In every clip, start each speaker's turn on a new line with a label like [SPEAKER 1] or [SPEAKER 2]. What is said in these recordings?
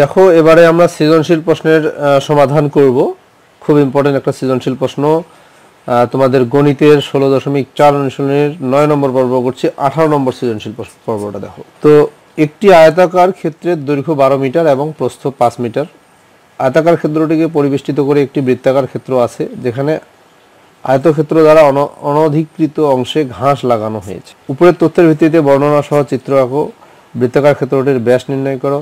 [SPEAKER 1] দেখো এবারে আমরা সৃজনশীল প্রশ্নের সমাধান করব খুব ইম্পর্টেন্ট একটা সৃজনশীল প্রশ্ন তোমাদের গণিতের ষোলো দশমিক চার অনুশীলনের নয় নম্বর পর্ব করছি আঠারো নম্বর সৃজনশীল পর্বটা দেখো তো একটি আয়তাকার ক্ষেত্রের দৈর্ঘ্য বারো মিটার এবং প্রস্থ পাঁচ মিটার আয়তাকার ক্ষেত্রটিকে পরিবেষ্টিত করে একটি বৃত্তাকার ক্ষেত্র আছে যেখানে আয়তক্ষেত্র দ্বারা অন অনধিকৃত অংশে ঘাস লাগানো হয়েছে উপরের তথ্যের ভিত্তিতে বর্ণনা সহ চিত্র আঁকো বৃত্তাকার ক্ষেত্রটির ব্যাস নির্ণয় করো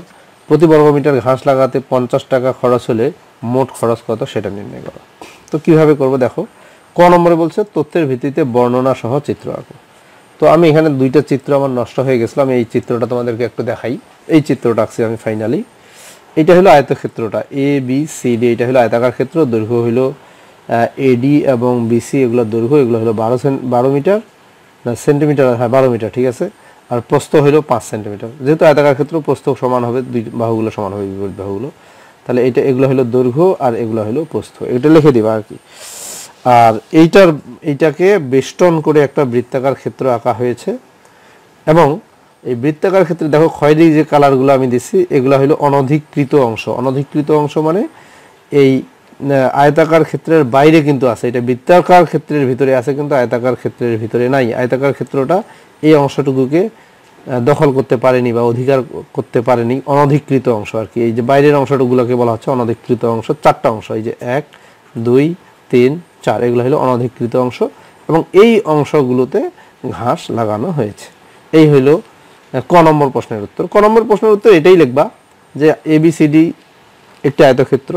[SPEAKER 1] প্রতি বর্গ মিটার ঘাস লাগাতে পঞ্চাশ টাকা খরচ হলে মোট খরচ কত সেটা নির্ণয় করো তো কিভাবে করব দেখো ক নম্বরে বলছে তথ্যের ভিত্তিতে বর্ণনা সহ চিত্র আঁকো তো আমি এখানে দুইটা চিত্র আমার নষ্ট হয়ে গেছিলো আমি এই চিত্রটা তোমাদেরকে একটু দেখাই এই চিত্রটা আঁকছি আমি ফাইনালি এটা হলো আয়তক্ষেত্রটা এ বি সি ডি এটা হলো আয়তাকার ক্ষেত্র দৈর্ঘ্য হলো এডি এবং বিসি এগুলো দৈর্ঘ্য এগুলো হলো বারো বারো মিটার না সেন্টিমিটার হ্যাঁ বারো মিটার ঠিক আছে আর প্রস্থ হলো পাঁচ সেন্টিমিটার যেহেতু আয়তাকার ক্ষেত্র প্রস্থ সমান হবে দুই বাহুগুলো সমান হবে বিপরীত বাহুগুলো তাহলে এটা এগুলো হলো দৈর্ঘ্য আর এগুলো হলো প্রস্থ এটা লিখে দিবা আর কি আর এইটার এইটাকে বেষ্টন করে একটা বৃত্তাকার ক্ষেত্র আঁকা হয়েছে এবং এই বৃত্তাকার ক্ষেত্রে দেখো খয়েরি যে কালারগুলো আমি দিছি এগুলো হলো অনধিকৃত অংশ অনধিকৃত অংশ মানে এই আয়তাকার ক্ষেত্রের বাইরে কিন্তু আছে এটা বৃত্তাকার ক্ষেত্রের ভিতরে আছে কিন্তু আয়তাকার ক্ষেত্রের ভিতরে নাই আয়তাকার ক্ষেত্রটা এই অংশটুকুকে দখল করতে পারেনি বা অধিকার করতে পারেনি অনধিকৃত অংশ আর কি এই যে বাইরের অংশটুকুগুলোকে বলা হচ্ছে অনধিকৃত অংশ চারটা অংশ এই যে এক দুই তিন চার এগুলো হলো অনধিকৃত অংশ এবং এই অংশগুলোতে ঘাস লাগানো হয়েছে এই হইল ক নম্বর প্রশ্নের উত্তর ক নম্বর প্রশ্নের উত্তর এটাই লিখবা যে এবিসিডি একটি আয়তক্ষেত্র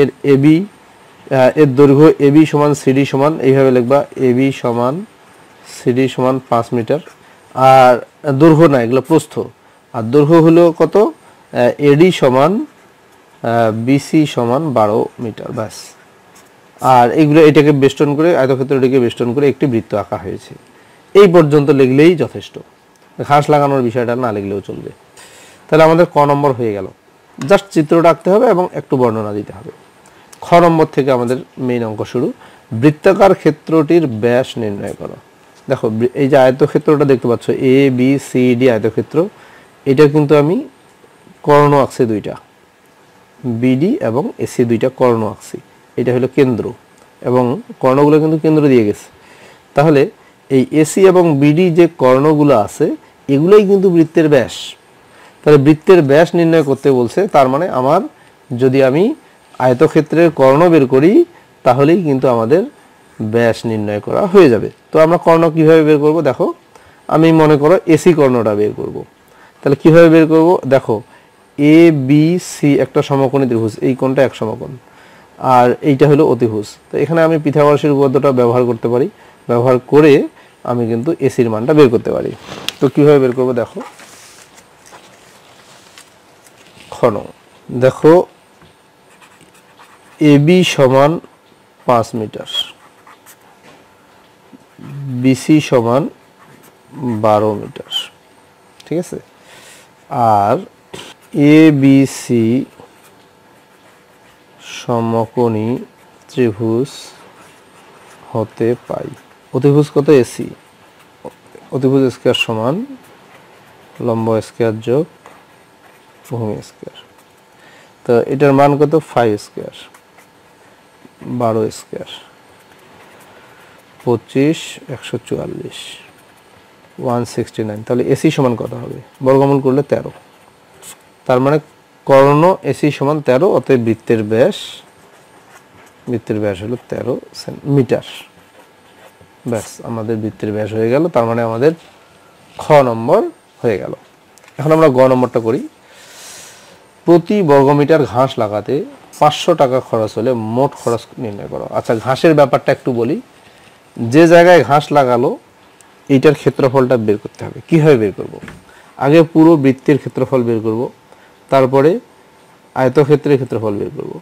[SPEAKER 1] এর এবি এর দৈর্ঘ্য এবি সমান সিডি সমান এইভাবে লিখবা এবি সমান সিডি সমান পাঁচ মিটার আর দৈর্ঘ্য না এগুলো প্রস্থ আর দৈর্ঘ্য হলো কত এডি সমান বিসি সমান বারো মিটার ব্যাস আর এগুলো এটাকে বেষ্টন করে আয়তক্ষেত্র এটাকে বেষ্টন করে একটি বৃত্ত আঁকা হয়েছে এই পর্যন্ত লেগলেই যথেষ্ট ঘাস লাগানোর বিষয়টা না লিখলেও চলবে তাহলে আমাদের ক নম্বর হয়ে গেল জাস্ট চিত্রটা আঁকতে হবে এবং একটু বর্ণনা দিতে হবে খ নম্বর থেকে আমাদের মেইন অঙ্ক শুরু বৃত্তাকার ক্ষেত্রটির ব্যাস নির্ণয় করো দেখো এই যে আয়তক্ষেত্রটা দেখতে পাচ্ছ এ বি সি ডি আয়তক্ষেত্র এটা কিন্তু আমি কর্ণ আঁকছি দুইটা বিডি এবং এসি দুইটা কর্ণ আঁকছি এটা হলো কেন্দ্র এবং কর্ণগুলো কিন্তু কেন্দ্র দিয়ে গেছে তাহলে এই এসি এবং বিডি যে কর্ণগুলো আছে এগুলোই কিন্তু বৃত্তের ব্যাস তাহলে বৃত্তের ব্যাস নির্ণয় করতে বলছে তার মানে আমার যদি আমি আয়তক্ষেত্রের কর্ণ বের করি তাহলেই কিন্তু আমাদের ব্যাস নির্ণয় করা হয়ে যাবে তো আমরা কর্ণ কিভাবে বের করব দেখো আমি মনে করো এসি কর্ণটা বের করব তাহলে কিভাবে বের করব দেখো এ বি সি একটা সমকোণী ত্রিভুজ এই কোণটা এক সমকোণ আর এইটা হলো অতিভুজ তো এখানে আমি পিথাগরাসের উপপাদ্যটা ব্যবহার করতে পারি ব্যবহার করে আমি কিন্তু এসির মানটা বের করতে পারি তো কিভাবে বের করব দেখো খন দেখো এবি সমান পাঁচ মিটার বিসি সমান বারো মিটার ঠিক আছে আর এ বিসি সমকোণী ত্রিভুজ হতে পাই অতিভুজ কত এসি অতিভুজ স্কোয়ার সমান লম্ব স্কোয়ার যোগ ভূমি স্কোয়ার তো এটার মান কত ফাইভ স্কোয়ার বারো স্কোয়ার পঁচিশ একশো চুয়াল্লিশ ওয়ান সিক্সটি নাইন তাহলে এসি সমান কত হবে বর্গমূল করলে তেরো তার মানে কর্ণ এসি সমান তেরো অতএব বৃত্তের ব্যাস বৃত্তের ব্যাস হলো তেরো মিটার ব্যাস আমাদের বৃত্তের ব্যাস হয়ে গেল তার মানে আমাদের খ নম্বর হয়ে গেল এখন আমরা গ নম্বরটা করি প্রতি বর্গমিটার ঘাস লাগাতে পাঁচশো টাকা খরচ হলে মোট খরচ নির্ণয় করো আচ্ছা ঘাসের ব্যাপারটা একটু বলি যে জায়গায় ঘাস লাগালো এইটার ক্ষেত্রফলটা বের করতে হবে কীভাবে বের করব। আগে পুরো বৃত্তের ক্ষেত্রফল বের করব তারপরে আয়তক্ষেত্রের ক্ষেত্রফল বের করব।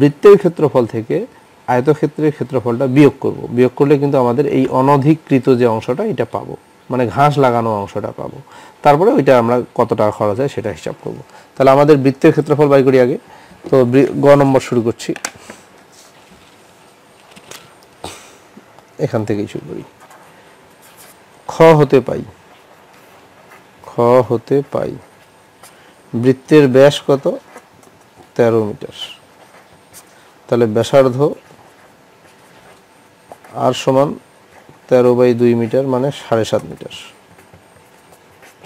[SPEAKER 1] বৃত্তের ক্ষেত্রফল থেকে আয়তক্ষেত্রের ক্ষেত্রফলটা বিয়োগ করব। বিয়োগ করলে কিন্তু আমাদের এই অনধিকৃত যে অংশটা এটা পাবো মানে ঘাস লাগানো অংশটা পাবো তারপরে ওইটা আমরা কত টাকা খরচ হয় সেটা হিসাব করব। তাহলে আমাদের বৃত্তের ক্ষেত্রফল বাই করি আগে তো গ নম্বর শুরু করছি এখান থেকেই শুরু করি খ হতে পাই খ হতে পাই বৃত্তের ব্যাস কত তেরো মিটার তাহলে ব্যাসার্ধ আর সমান তেরো বাই দুই মিটার মানে সাড়ে সাত মিটার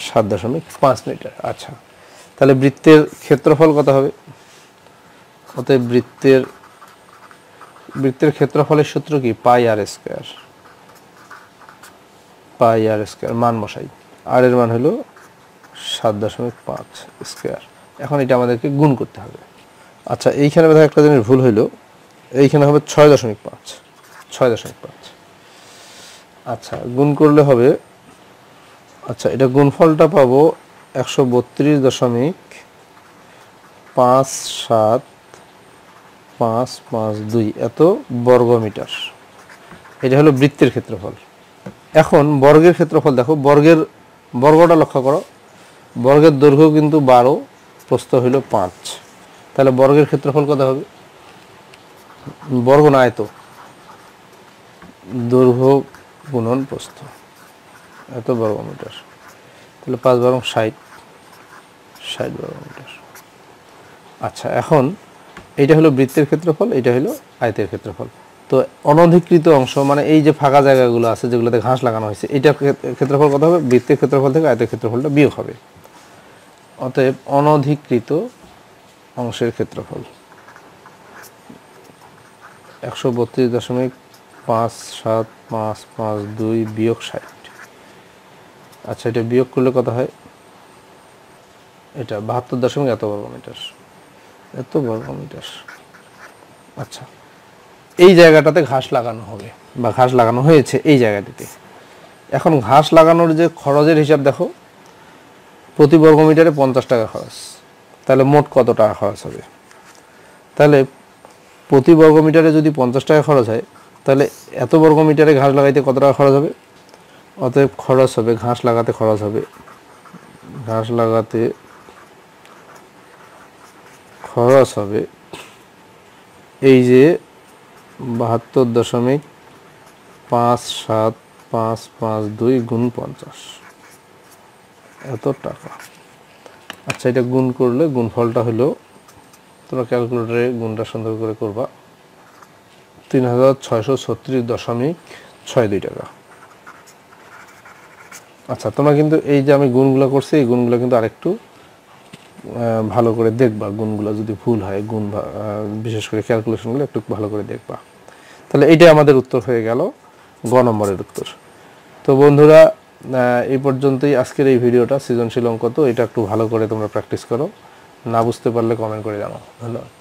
[SPEAKER 1] সাত দশমিক পাঁচ মিটার আচ্ছা তাহলে বৃত্তের ক্ষেত্রফল কত হবে অতএব বৃত্তের বৃত্তের ক্ষেত্রফলের সূত্র কি পাই আর স্কোয়ার পাই আর স্কোয়ার মান বসাই আর এর মান হলো সাত দশমিক পাঁচ স্কোয়ার এখন এটা আমাদেরকে গুণ করতে হবে আচ্ছা এইখানে বোধহয় একটা জিনিস ভুল হইল এইখানে হবে ছয় দশমিক পাঁচ ছয় দশমিক পাঁচ আচ্ছা গুণ করলে হবে আচ্ছা এটা গুণফলটা পাবো একশো বত্রিশ দশমিক পাঁচ সাত পাঁচ পাঁচ দুই এত বর্গ মিটার এটা হলো বৃত্তের ক্ষেত্রফল এখন বর্গের ক্ষেত্রফল দেখো বর্গের বর্গটা লক্ষ্য করো বর্গের দৈর্ঘ্য কিন্তু বারো প্রস্ত হইল পাঁচ তাহলে বর্গের ক্ষেত্রফল কত হবে বর্গ না এত দৈর্ঘ্য গুণন প্রস্থ এত বর্গমিটার তাহলে পাঁচ বারং ষাট ষাট বর্গমিটার আচ্ছা এখন এটা হলো বৃত্তের ক্ষেত্রফল এটা হলো আয়তের ক্ষেত্রফল তো অনধিকৃত অংশ মানে এই যে ফাঁকা জায়গাগুলো আছে যেগুলোতে ঘাস লাগানো হয়েছে এটা ক্ষেত্রফল কত হবে বৃত্তের ক্ষেত্রফল থেকে আয়তের ক্ষেত্রফলটা বিয়োগ হবে অতএব অনধিকৃত অংশের ক্ষেত্রফল একশো বত্রিশ দশমিক পাঁচ সাত পাঁচ পাঁচ দুই বিয়োগ ষাট আচ্ছা এটা বিয়োগ করলে কত হয় এটা বাহাত্তর দশমিক এত বর্গ মিটার এত বড় মিটার আচ্ছা এই জায়গাটাতে ঘাস লাগানো হবে বা ঘাস লাগানো হয়েছে এই জায়গাটিতে এখন ঘাস লাগানোর যে খরচের হিসাব দেখো প্রতি বর্গ মিটারে পঞ্চাশ টাকা খরচ তাহলে মোট কত টাকা খরচ হবে তাহলে প্রতি বর্গ মিটারে যদি পঞ্চাশ টাকা খরচ হয় তাহলে এত বর্গ মিটারে ঘাস লাগাইতে কত টাকা খরচ হবে অতএব খরচ হবে ঘাস লাগাতে খরচ হবে ঘাস লাগাতে খরচ হবে এই যে বাহাত্তর দশমিক পাঁচ সাত পাঁচ পাঁচ দুই গুণ পঞ্চাশ এত টাকা আচ্ছা এটা গুণ করলে গুণফলটা হলো তোমরা ক্যালকুলেটারে গুণটা সুন্দর করে করবা তিন হাজার ছয়শো ছত্রিশ দশমিক ছয় দুই টাকা আচ্ছা তোমরা কিন্তু এই যে আমি গুণগুলো করছি এই গুণগুলো কিন্তু আরেকটু ভালো করে দেখবা গুণগুলো যদি ভুল হয় গুণ বিশেষ করে ক্যালকুলেশনগুলো একটু ভালো করে দেখবা তাহলে এটাই আমাদের উত্তর হয়ে গেল গ নম্বরের উত্তর তো বন্ধুরা এই পর্যন্তই আজকের এই ভিডিওটা সৃজনশীল অঙ্ক তো এটা একটু ভালো করে তোমরা প্র্যাকটিস করো না বুঝতে পারলে কমেন্ট করে জানাও ধন্যবাদ